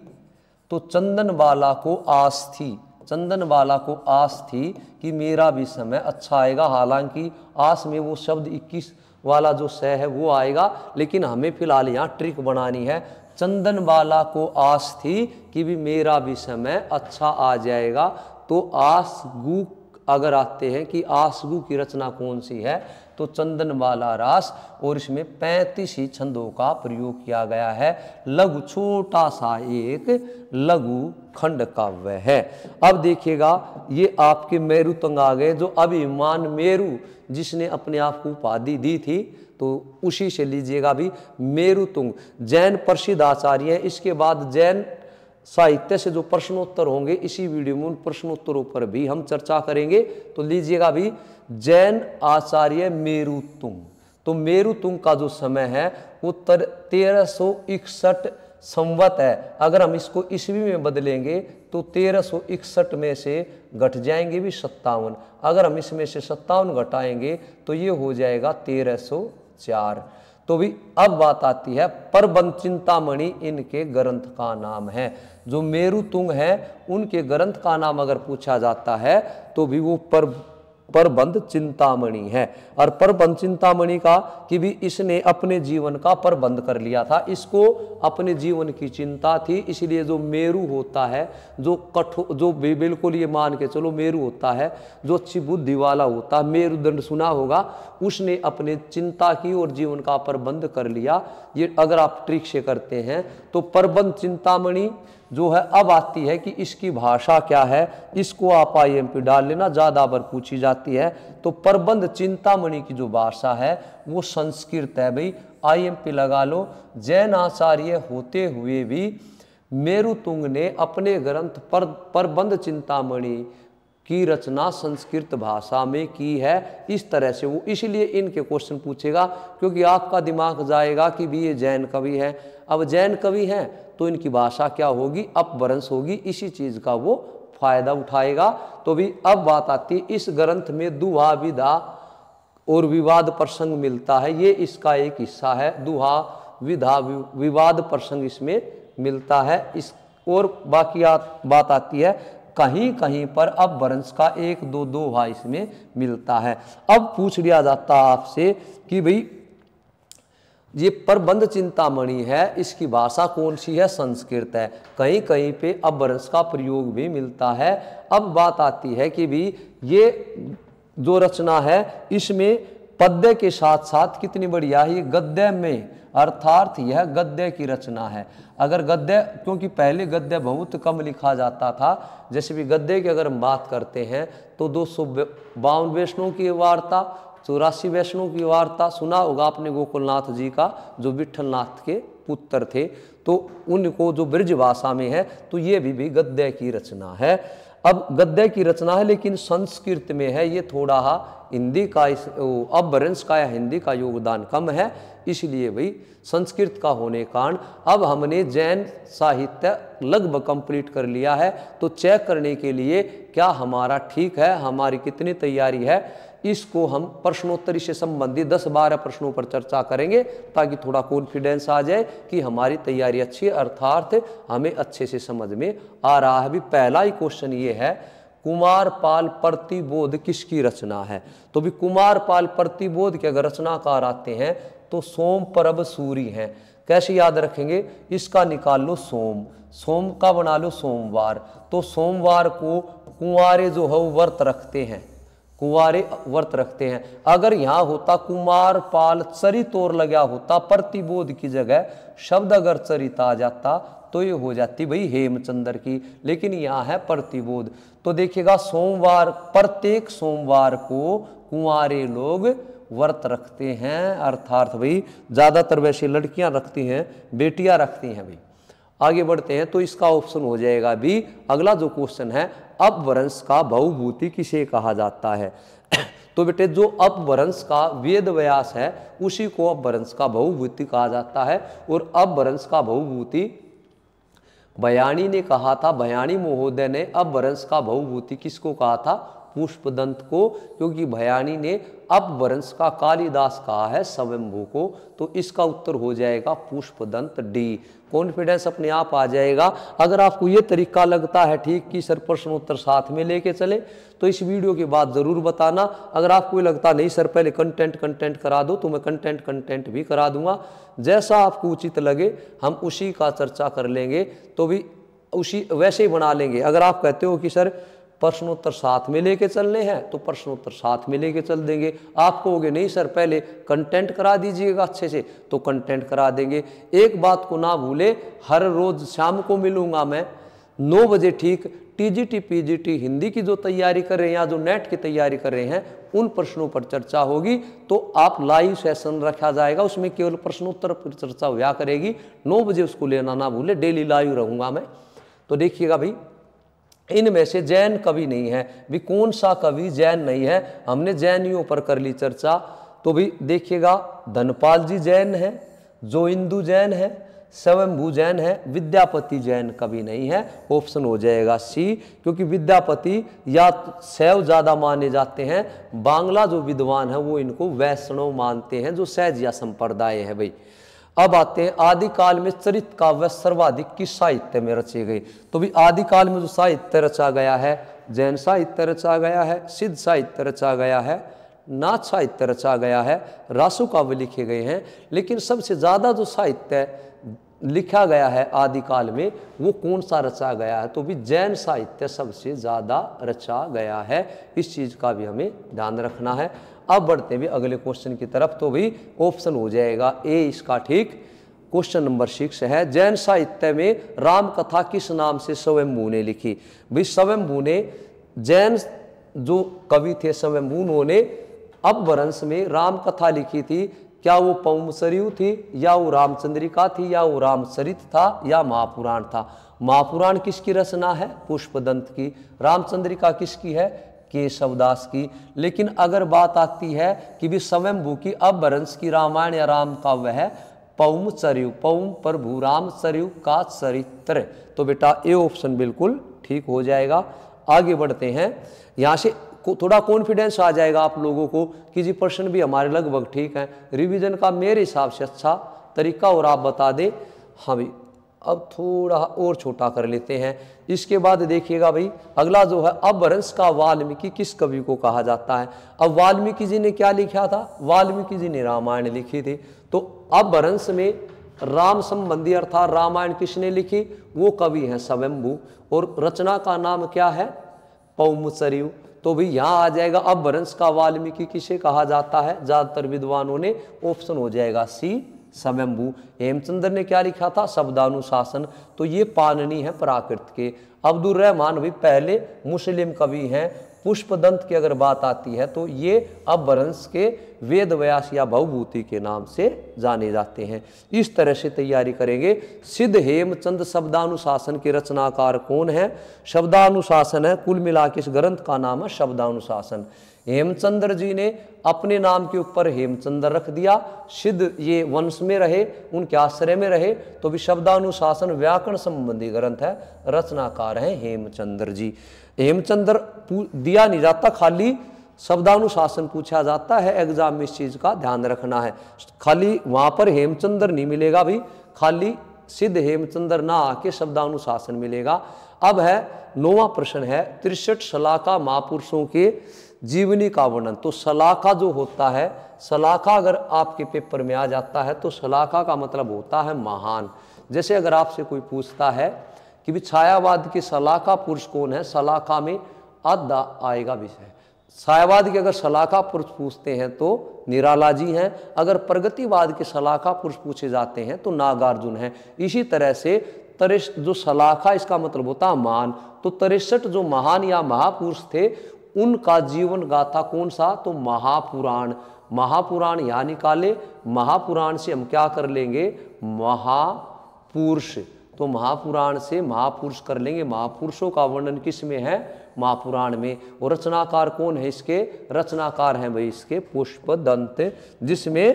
तो चंदन बाला को आस थी चंदन बाला को आस थी कि मेरा भी समय अच्छा आएगा हालांकि आस में वो शब्द 21 वाला जो सह है वो आएगा लेकिन हमें फिलहाल यहाँ ट्रिक बनानी है चंदन बाला को आस थी कि भी मेरा भी समय अच्छा आ जाएगा तो आस गु अगर आते हैं कि आसगु की रचना कौन सी है तो चंदन वाला रास और इसमें पैंतीस ही छंदों का प्रयोग किया गया है लघु छोटा सा एक लघु खंड काव्य है अब देखिएगा ये आपके मेरु तंग आ गए जो अभिमान मेरु जिसने अपने आप को उपाधि दी थी तो उसी से लीजिएगा भी मेरुतुंग जैन प्रसिद्ध आचार्य है इसके बाद जैन साहित्य से जो प्रश्नोत्तर होंगे इसी वीडियो में उन प्रश्नोत्तरों पर भी हम चर्चा करेंगे तो लीजिएगा भी जैन आचार्य मेरुतुंग तो मेरू का जो समय है वो तर तेरह सौ इकसठ संवत है अगर हम इसको ईस्वी में बदलेंगे तो तेरह इकसठ में से घट जाएंगे भी सत्तावन अगर हम इसमें से सत्तावन घटाएंगे तो ये हो जाएगा तेरह सौ चार तो भी अब बात आती है परबंध चिंतामणि इनके ग्रंथ का नाम है जो मेरु तुंग हैं उनके ग्रंथ का नाम अगर पूछा जाता है तो भी वो पर प्रबंध चिंतामणि है और प्रबंध चिंतामणि का कि भी इसने अपने जीवन का प्रबंध कर लिया था इसको अपने जीवन की चिंता थी इसलिए जो मेरु होता है जो कठो जो बिल्कुल ये मान के चलो मेरु होता है जो अच्छी बुद्धि वाला होता है मेरुदंड सुना होगा उसने अपने चिंता की और जीवन का प्रबंध कर लिया ये अगर आप ट्रिक से करते हैं तो प्रबंध चिंतामणि जो है अब आती है कि इसकी भाषा क्या है इसको आप आई एम पी डाल लेना ज़्यादा बार पूछी जाती है तो प्रबंध चिंतामणि की जो भाषा है वो संस्कृत है भाई आई एम पी लगा लो जैन आचार्य होते हुए भी मेरुतुंग ने अपने ग्रंथ पर प्रबंध चिंतामणि की रचना संस्कृत भाषा में की है इस तरह से वो इसलिए इनके क्वेश्चन पूछेगा क्योंकि आपका दिमाग जाएगा कि भी ये जैन कवि है अब जैन कवि हैं तो इनकी भाषा क्या होगी अपवरंश होगी इसी चीज़ का वो फायदा उठाएगा तो भी अब बात आती है इस ग्रंथ में दुहा विधा और विवाद प्रसंग मिलता है ये इसका एक हिस्सा है दुहा विधा विवाद प्रसंग इसमें मिलता है इस और बाकी आ, बात आती है कहीं कहीं पर अब वंश का एक दो दो भाई इसमें मिलता है अब पूछ लिया जाता आपसे कि भाई ये प्रबंध चिंतामणि है इसकी भाषा कौन सी है संस्कृत है कहीं कहीं पे अभ्रंश का प्रयोग भी मिलता है अब बात आती है कि भी ये जो रचना है इसमें पद्य के साथ साथ कितनी बढ़िया ही गद्य में अर्थार्थ यह गद्य की रचना है अगर गद्य क्योंकि पहले गद्य बहुत कम लिखा जाता था जैसे भी गद्य की अगर हम बात करते हैं तो दो सौ बावन वैष्णव की वार्ता चौरासी वैष्णव की वार्ता सुना होगा आपने गोकुलनाथ जी का जो विठलनाथ के पुत्र थे तो उनको जो ब्रज भाषा में है तो ये भी, भी गद्य की रचना है अब गद्य की रचना है लेकिन संस्कृत में है ये थोड़ा हा हिंदी का इस अपभ्रंश का या हिंदी का योगदान कम है इसलिए भाई संस्कृत का होने कारण अब हमने जैन साहित्य लगभग कंप्लीट कर लिया है तो चेक करने के लिए क्या हमारा ठीक है हमारी कितनी तैयारी है इसको हम प्रश्नोत्तरी से संबंधित 10-12 प्रश्नों पर चर्चा करेंगे ताकि थोड़ा कॉन्फिडेंस आ जाए कि हमारी तैयारी अच्छी है अर्थार्थ हमें अच्छे से समझ में आ रहा है अभी पहला ही क्वेश्चन ये है कुमार पाल प्रतिबोध किसकी रचना है तो भी कुमार पाल प्रतिबोध के अगर रचनाकार आते हैं तो सोम परब सूरी हैं कैसे याद रखेंगे इसका निकाल लो सोम सोम का बना लो सोमवार तो सोमवार को कुंवारे जो है व्रत रखते हैं कुंवारे व्रत रखते हैं अगर यहाँ होता कुमार पाल चरितोर लग्या होता प्रतिबोध की जगह शब्द अगर चरित आ जाता तो ये हो जाती भाई हेमचंद्र की लेकिन यहाँ है प्रतिबोध तो देखिएगा सोमवार प्रत्येक सोमवार को कुंवारे लोग व्रत रखते हैं अर्थार्थ भाई ज़्यादातर वैसे लड़कियाँ रखती हैं बेटियाँ रखती हैं भाई आगे बढ़ते हैं तो इसका ऑप्शन हो जाएगा भी अगला जो क्वेश्चन है अपवरंश का बहुभूति किसे कहा जाता है (coughs) तो बेटे जो अपवरंश का वेद व्यास है उसी को अपवरंश का बहुभूति कहा जाता है और अपवरंश का बहुभूति बयानी ने कहा था बयानी महोदय ने अपवरंश का बहुभूति किसको कहा था पुष्पदंत को क्योंकि भयानी ने अपभ्रंश का कालिदास कहा है स्वयंभू को तो इसका उत्तर हो जाएगा पुष्पदंत डी कॉन्फिडेंस अपने आप आ जाएगा अगर आपको ये तरीका लगता है ठीक कि सर प्रश्न उत्तर साथ में लेके चले तो इस वीडियो के बाद ज़रूर बताना अगर आपको ये लगता नहीं सर पहले कंटेंट कंटेंट करा दो तो मैं कंटेंट कंटेंट भी करा दूंगा जैसा आपको उचित लगे हम उसी का चर्चा कर लेंगे तो भी उसी वैसे ही बना लेंगे अगर आप कहते हो कि सर प्रश्नोत्तर साथ में लेके चलने हैं तो प्रश्नोत्तर साथ में लेके चल देंगे आप कहोगे नहीं सर पहले कंटेंट करा दीजिएगा अच्छे से तो कंटेंट करा देंगे एक बात को ना भूले हर रोज़ शाम को मिलूँगा मैं नौ बजे ठीक टीजीटी पीजीटी हिंदी की जो तैयारी कर रहे हैं या जो नेट की तैयारी कर रहे हैं उन प्रश्नों पर चर्चा होगी तो आप लाइव सेशन रखा जाएगा उसमें केवल प्रश्नोत्तर पर चर्चा हुआ करेगी नौ बजे उसको लेना ना भूले डेली लाइव रहूँगा मैं तो देखिएगा भाई इनमें से जैन कवि नहीं है भी कौन सा कवि जैन नहीं है हमने जैनियों पर कर ली चर्चा तो भी देखिएगा धनपाल जी जैन है जो इंदु जैन है स्वयंभू जैन है विद्यापति जैन कभी नहीं है ऑप्शन हो जाएगा सी क्योंकि विद्यापति या शैव ज़्यादा माने जाते हैं बांग्ला जो विद्वान है वो इनको वैष्णव मानते हैं जो सैज या संप्रदाय है भाई अब आते हैं आदिकाल में चरित काव्य सर्वाधिक किस साहित्य में रचे गए तो भी आदिकाल में जो साहित्य रचा गया है जैन साहित्य रचा गया है सिद्ध साहित्य रचा गया है नाच साहित्य रचा गया है रासु काव्य लिखे गए हैं लेकिन सबसे ज़्यादा जो साहित्य लिखा गया है आदिकाल में वो कौन सा रचा गया है तो भी जैन साहित्य सबसे ज़्यादा रचा गया है इस चीज़ का भी हमें ध्यान रखना है अब बढ़ते भी अगले क्वेश्चन की तरफ तो भी ऑप्शन हो जाएगा ए इसका ठीक क्वेश्चन नंबर सिक्स है जैन साहित्य में राम कथा किस नाम से स्वयंभू ने लिखी भाई स्वयंभू ने जैन जो कवि थे स्वयंभू उन्होंने अपभ्रंश में राम कथा लिखी थी क्या वो पौमसरयू थी या वो रामचंद्रिका थी या वो रामचरित था या महापुराण था महापुराण किसकी रचना है पुष्पदंत की रामचंद्रिका किसकी है केशवदास की लेकिन अगर बात आती है कि भी स्वयंभू की वरंश की रामायण या राम का वह पौम सरयु पौम प्रभु राम सरयु का चरित्र तो बेटा ए ऑप्शन बिल्कुल ठीक हो जाएगा आगे बढ़ते हैं यहाँ से थोड़ा कॉन्फिडेंस आ जाएगा आप लोगों को कि जी प्रश्न भी हमारे लगभग ठीक हैं रिवीजन का मेरे हिसाब से अच्छा तरीका और आप बता दें हाँ भाई अब थोड़ा और छोटा कर लेते हैं इसके बाद देखिएगा भाई अगला जो है अपभ्रंश का वाल्मीकि किस कवि को कहा जाता है अब वाल्मीकि जी ने क्या लिखा था वाल्मीकि जी ने रामायण लिखी थी तो अपभ्रंश में राम संबंधी अर्थात रामायण किसने लिखी वो कवि है स्वयंभू और रचना का नाम क्या है पौमुसरयु तो भी यहां आ जाएगा अपभ्रंश का वाल्मीकि किसे कहा जाता है ज़्यादातर विद्वानों ने ऑप्शन हो जाएगा सी स्वयंभु हेमचंद्र ने क्या लिखा था शब्दानुशासन तो ये पाननी है प्राकृत के अब्दुल रहमान भी पहले मुस्लिम कवि हैं पुष्पदंत की अगर बात आती है तो ये अभ्रंश के वेद व्यास या भवभूति के नाम से जाने जाते हैं इस तरह से तैयारी करेंगे सिद्ध हेमचंद शब्दानुशासन के रचनाकार कौन है शब्दानुशासन है कुल मिला के इस ग्रंथ का नाम है शब्दानुशासन हेमचंद्र जी ने अपने नाम के ऊपर हेमचंद्र रख दिया सिद्ध ये वंश में रहे उनके आश्रय में रहे तो भी शब्दानुशासन व्याकरण संबंधी ग्रंथ है रचनाकार हैं हेमचंद्र जी हेमचंद्र दिया नहीं जाता खाली शब्दानुशासन पूछा जाता है एग्जाम में इस चीज़ का ध्यान रखना है खाली वहाँ पर हेमचंद्र नहीं मिलेगा भी खाली सिद्ध हेमचंद्र ना आके शब्दानुशासन मिलेगा अब है नौवा प्रश्न है तिरसठ सलाका महापुरुषों के जीवनी का वर्णन तो सलाखा जो होता है सलाखा अगर आपके पेपर में आ जाता है तो सलाखा का मतलब होता है महान जैसे अगर आपसे कोई पूछता है कि भी छायावाद की सलाखा पुरुष कौन है सलाखा में अदा आएगा विषय छायावाद के अगर सलाखा पुरुष पूछते हैं तो निराला जी हैं अगर प्रगतिवाद के सलाखा पुरुष पूछे जाते हैं तो नागार्जुन है इसी तरह से तरेस जो सलाखा इसका मतलब होता महान तो तिरसठ जो महान या महापुरुष थे उनका जीवन गाथा कौन सा तो महापुराण महापुराण यहाँ निकाले महापुराण से हम क्या कर लेंगे महापुरुष तो महापुराण से महापुरुष कर लेंगे महापुरुषों का वर्णन किस में है महापुराण में और रचनाकार कौन है इसके रचनाकार हैं भाई इसके पुष्प दंत जिसमें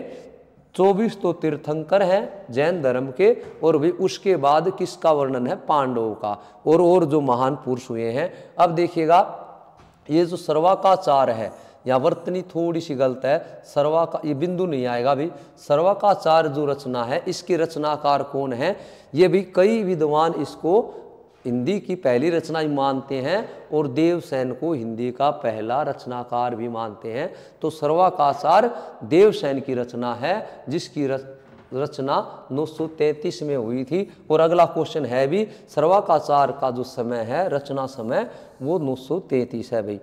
चौबीस तो तीर्थंकर हैं जैन धर्म के और भी उसके बाद किसका वर्णन है पांडवों का और और जो महान पुरुष हुए हैं अब देखिएगा ये जो सर्वाकाचार है या वर्तनी थोड़ी सी गलत है सर्वा का ये बिंदु नहीं आएगा अभी सर्वाकाचार जो रचना है इसकी रचनाकार कौन है ये भी कई विद्वान इसको हिंदी की पहली रचना ही मानते हैं और देवसेन को हिंदी का पहला रचनाकार भी मानते हैं तो सर्वाकाचार देवसेन की रचना है जिसकी रच रचना 933 में हुई थी और अगला क्वेश्चन है भी सर्वाकाचार का जो समय है रचना समय वो 933 है भाई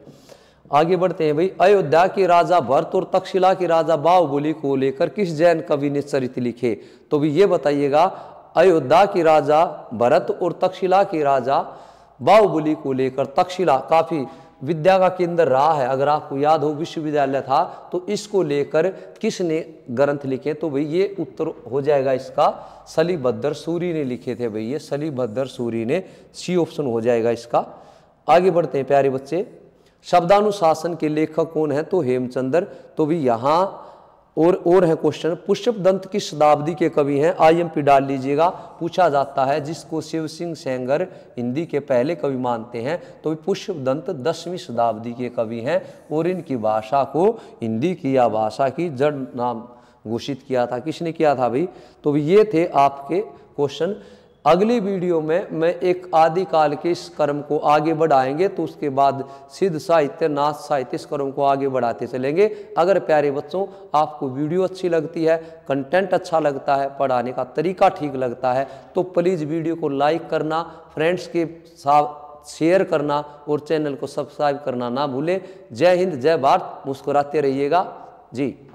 आगे बढ़ते हैं भाई अयोध्या के राजा भरत और तक्षशिला के राजा बाहुबली को लेकर किस जैन कवि ने चरित्र लिखे तो भी ये बताइएगा अयोध्या के राजा भरत और तक्षशिला के राजा बाहुबली को लेकर तक्षशिला काफ़ी विद्या का केंद्र रहा है अगर आपको याद हो विश्वविद्यालय था तो इसको लेकर किसने ग्रंथ लिखे तो भाई ये उत्तर हो जाएगा इसका सलीभद्र सूरी ने लिखे थे भाई ये सलीभद्र सूरी ने सी ऑप्शन हो जाएगा इसका आगे बढ़ते हैं प्यारे बच्चे शब्दानुशासन के लेखक कौन है तो हेमचंद्र तो भी यहाँ और और है क्वेश्चन पुष्प दंत की शताब्दी के कवि हैं आई एम पी डाल लीजिएगा पूछा जाता है जिसको शिव सिंह सेंगर हिंदी के पहले कवि मानते हैं तो पुष्प दंत दसवीं शताब्दी के कवि हैं और इनकी भाषा को हिंदी की या भाषा की जड़ नाम घोषित किया था किसने किया था भाई तो ये थे आपके क्वेश्चन अगली वीडियो में मैं एक आदिकाल के इस कर्म को आगे बढ़ाएंगे तो उसके बाद सिद्ध साहित्य नाथ साहित्य इस कर्म को आगे बढ़ाते चलेंगे अगर प्यारे बच्चों आपको वीडियो अच्छी लगती है कंटेंट अच्छा लगता है पढ़ाने का तरीका ठीक लगता है तो प्लीज़ वीडियो को लाइक करना फ्रेंड्स के साथ शेयर करना और चैनल को सब्सक्राइब करना ना भूलें जय हिंद जय भारत मुस्कुराते रहिएगा जी